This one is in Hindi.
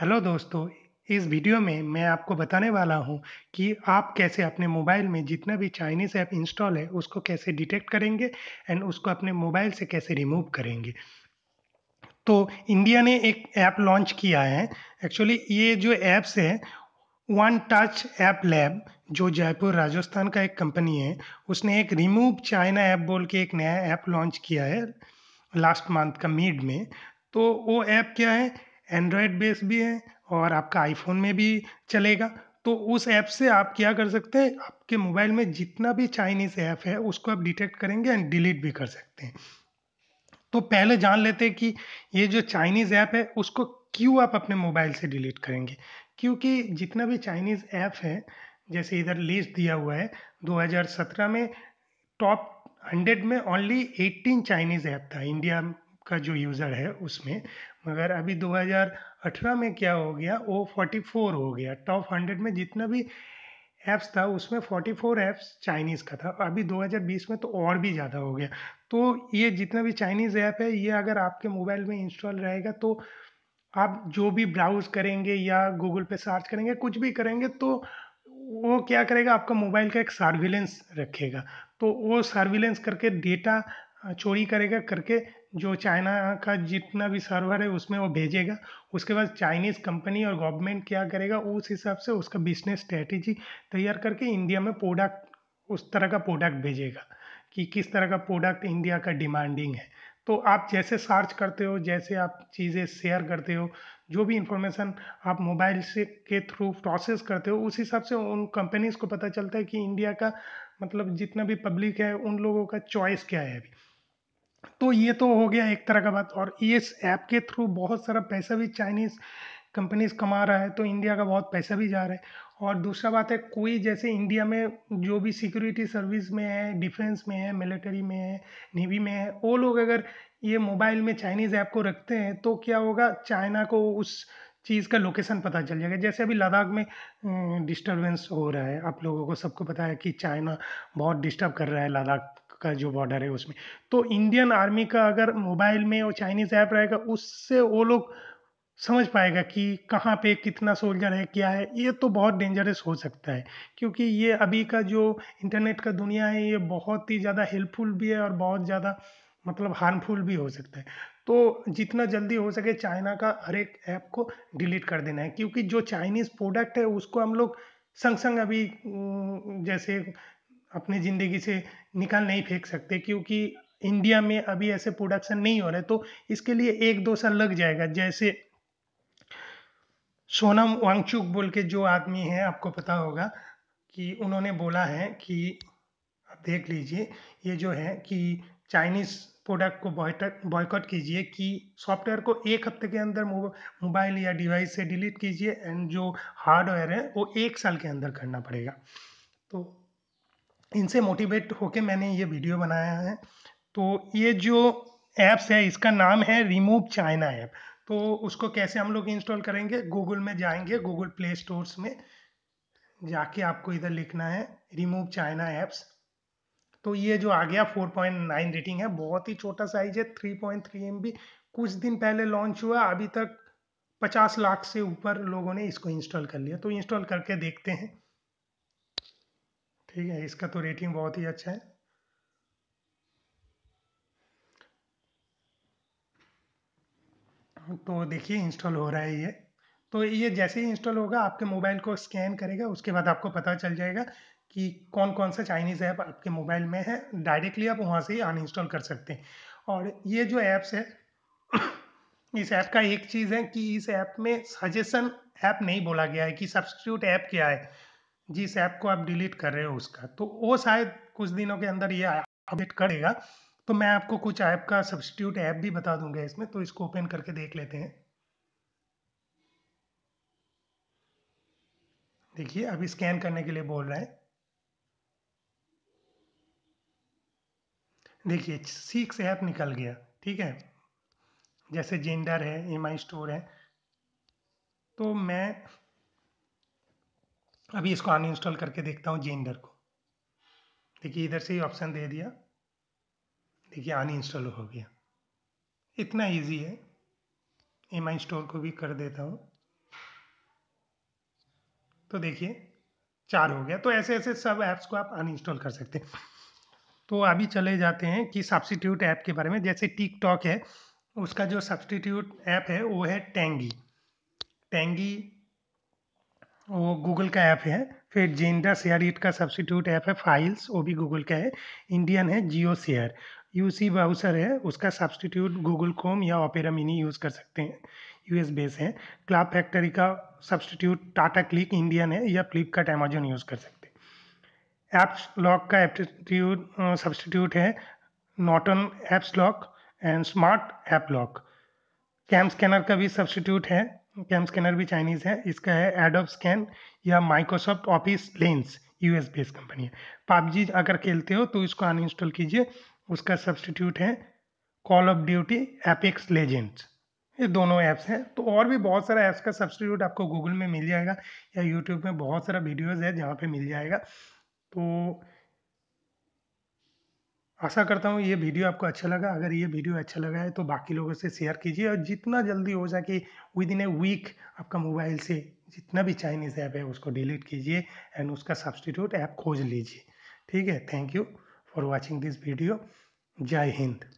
हेलो दोस्तों इस वीडियो में मैं आपको बताने वाला हूं कि आप कैसे अपने मोबाइल में जितना भी चाइनीज़ ऐप इंस्टॉल है उसको कैसे डिटेक्ट करेंगे एंड उसको अपने मोबाइल से कैसे रिमूव करेंगे तो इंडिया ने एक ऐप लॉन्च किया है एक्चुअली ये जो ऐप्स है वन टच ऐप लैब जो जयपुर राजस्थान का एक कंपनी है उसने एक रिमूव चाइना ऐप बोल के एक नया ऐप लॉन्च किया है लास्ट मंथ का मीड में तो वो ऐप क्या है एंड्रॉयड बेस भी है और आपका आईफोन में भी चलेगा तो उस ऐप से आप क्या कर सकते हैं आपके मोबाइल में जितना भी चाइनीज़ ऐप है उसको आप डिटेक्ट करेंगे एंड डिलीट भी कर सकते हैं तो पहले जान लेते हैं कि ये जो चाइनीज़ ऐप है उसको क्यों आप अपने मोबाइल से डिलीट करेंगे क्योंकि जितना भी चाइनीज़ ऐप है जैसे इधर लिस्ट दिया हुआ है 2017 में टॉप हंड्रेड में ओनली 18 चाइनीज़ ऐप था इंडिया का जो यूज़र है उसमें मगर अभी 2018 में क्या हो गया वो 44 हो गया टॉप 100 में जितना भी ऐप्स था उसमें 44 ऐप्स चाइनीज़ का था अभी 2020 में तो और भी ज़्यादा हो गया तो ये जितना भी चाइनीज़ ऐप है ये अगर आपके मोबाइल में इंस्टॉल रहेगा तो आप जो भी ब्राउज़ करेंगे या गूगल पे सर्च करेंगे कुछ भी करेंगे तो वो क्या करेगा आपका मोबाइल का एक सर्विलेंस रखेगा तो वो सर्विलेंस करके डेटा चोरी करेगा करके जो चाइना का जितना भी सर्वर है उसमें वो भेजेगा उसके बाद चाइनीज़ कंपनी और गवर्नमेंट क्या करेगा उस हिसाब से उसका बिजनेस स्ट्रेटेजी तैयार करके इंडिया में प्रोडक्ट उस तरह का प्रोडक्ट भेजेगा कि किस तरह का प्रोडक्ट इंडिया का डिमांडिंग है तो आप जैसे सर्च करते हो जैसे आप चीज़ें शेयर करते हो जो भी इंफॉर्मेशन आप मोबाइल से के थ्रू प्रोसेस करते हो उस हिसाब से उन कंपनीज़ को पता चलता है कि इंडिया का मतलब जितना भी पब्लिक है उन लोगों का चॉइस क्या है अभी तो ये तो हो गया एक तरह का बात और इस ऐप के थ्रू बहुत सारा पैसा भी चाइनीज़ कंपनीज कमा रहा है तो इंडिया का बहुत पैसा भी जा रहा है और दूसरा बात है कोई जैसे इंडिया में जो भी सिक्योरिटी सर्विस में है डिफेंस में है मिलिट्री में है नेवी में है वो लोग अगर ये मोबाइल में चाइनीज़ ऐप को रखते हैं तो क्या होगा चाइना को उस चीज़ का लोकेशन पता चल जाएगा जैसे अभी लद्दाख में डिस्टरबेंस हो रहा है आप लोगों को सबको पता है कि चाइना बहुत डिस्टर्ब कर रहा है लद्दाख का जो बॉर्डर है उसमें तो इंडियन आर्मी का अगर मोबाइल में और चाइनीज़ ऐप रहेगा उससे वो लोग समझ पाएगा कि कहाँ पे कितना सोल्जर है क्या है ये तो बहुत डेंजरस हो सकता है क्योंकि ये अभी का जो इंटरनेट का दुनिया है ये बहुत ही ज़्यादा हेल्पफुल भी है और बहुत ज़्यादा मतलब हार्मफुल भी हो सकता है तो जितना जल्दी हो सके चाइना का हर एक ऐप को डिलीट कर देना है क्योंकि जो चाइनीज़ प्रोडक्ट है उसको हम लोग संग संग अभी जैसे अपनी ज़िंदगी से निकाल नहीं फेंक सकते क्योंकि इंडिया में अभी ऐसे प्रोडक्शन नहीं हो रहे तो इसके लिए एक दो साल लग जाएगा जैसे सोनम वांगचुक बोल के जो आदमी है आपको पता होगा कि उन्होंने बोला है कि आप देख लीजिए ये जो है कि चाइनीज़ प्रोडक्ट को बॉयकॉट कीजिए कि सॉफ्टवेयर को एक हफ्ते के अंदर मोबाइल या डिवाइस से डिलीट कीजिए एंड जो हार्डवेयर है वो एक साल के अंदर करना पड़ेगा तो इनसे मोटिवेट होके मैंने ये वीडियो बनाया है तो ये जो ऐप्स है इसका नाम है रिमूव चाइना ऐप तो उसको कैसे हम लोग इंस्टॉल करेंगे गूगल में जाएंगे गूगल प्ले स्टोर्स में जाके आपको इधर लिखना है रिमूव चाइना ऐप्स तो ये जो आ गया 4.9 रेटिंग है बहुत ही छोटा साइज है 3.3 पॉइंट कुछ दिन पहले लॉन्च हुआ अभी तक 50 लाख से ऊपर लोगों ने इसको इंस्टॉल कर लिया तो इंस्टॉल करके देखते हैं ठीक है इसका तो रेटिंग बहुत ही अच्छा है तो देखिए इंस्टॉल हो रहा है ये तो ये जैसे ही इंस्टॉल होगा आपके मोबाइल को स्कैन करेगा उसके बाद आपको पता चल जाएगा कि कौन कौन सा चाइनीज़ ऐप आपके मोबाइल में है डायरेक्टली आप वहाँ से ही अनइंस्टॉल कर सकते हैं और ये जो ऐप्स है इस ऐप का एक चीज़ है कि इस ऐप में सजेशन ऐप नहीं बोला गया है कि सब्सिट्यूट ऐप क्या है जिस ऐप को आप डिलीट कर रहे हो उसका तो वो शायद कुछ दिनों के अंदर ये अपडेट करेगा तो मैं आपको कुछ ऐप का सब्सिट्यूट ऐप भी बता दूंगा इसमें तो इसको ओपन करके देख लेते हैं देखिए अभी स्कैन करने के लिए बोल रहे हैं देखिए सिक्स ऐप निकल गया ठीक है जैसे जेंडर है एम स्टोर है तो मैं अभी इसको अनइंस्टॉल करके देखता हूँ जेंडर को देखिए इधर से ही ऑप्शन दे दिया देखिए अनइंस्टॉल हो गया इतना इजी है एम आई स्टोर को भी कर देता हूँ तो देखिए चार हो गया तो ऐसे ऐसे सब ऐप्स को आप अनइंस्टॉल कर सकते हैं तो अभी चले जाते हैं कि सब्सटीट्यूट ऐप के बारे में जैसे टिकटॉक है उसका जो सब्सटीट्यूट ऐप है वो है टेंगी टेंगी वो गूगल का ऐप है फिर जेंडा शेयर इट का सब्सिट्यूट ऐप है फाइल्स वो भी गूगल का है इंडियन है जियो शेयर सी ब्राउसर है उसका सब्सटीट्यूट गूगल क्रोम या ओपेरा मिनी यूज़ कर सकते हैं यू एस बेस है क्लाब फैक्ट्री का सब्सटीट्यूट टाटा क्लिक इंडियन है या फ्लिपकार्ट अमेजोन यूज़ कर सकते हैं ऐप्स लॉक का एप्टीट्यूट सब्सटीट्यूट है Norton apps lock and smart app lock cam scanner का भी सब्सटीट्यूट है कैम स्कैनर भी चाइनीज़ है इसका है एडोब स्कैन या Microsoft Office Lens US based company है पबजी अगर खेलते हो तो इसको अनइंस्टॉल कीजिए उसका सब्सटीट्यूट है call of duty Apex Legends ये दोनों ऐप्स हैं तो और भी बहुत सारा ऐप्स का सब्सटीट्यूट आपको गूगल में मिल जाएगा या यूट्यूब में बहुत सारा वीडियोज़ है जहाँ पर मिल जाएगा तो आशा करता हूँ ये वीडियो आपको अच्छा लगा अगर ये वीडियो अच्छा लगा है तो बाकी लोगों से शेयर कीजिए और जितना जल्दी हो सके विद इन ए वीक आपका मोबाइल से जितना भी चाइनीज़ ऐप है उसको डिलीट कीजिए एंड उसका सब्सटीट्यूट ऐप खोज लीजिए ठीक है thank you for watching this video जय हिंद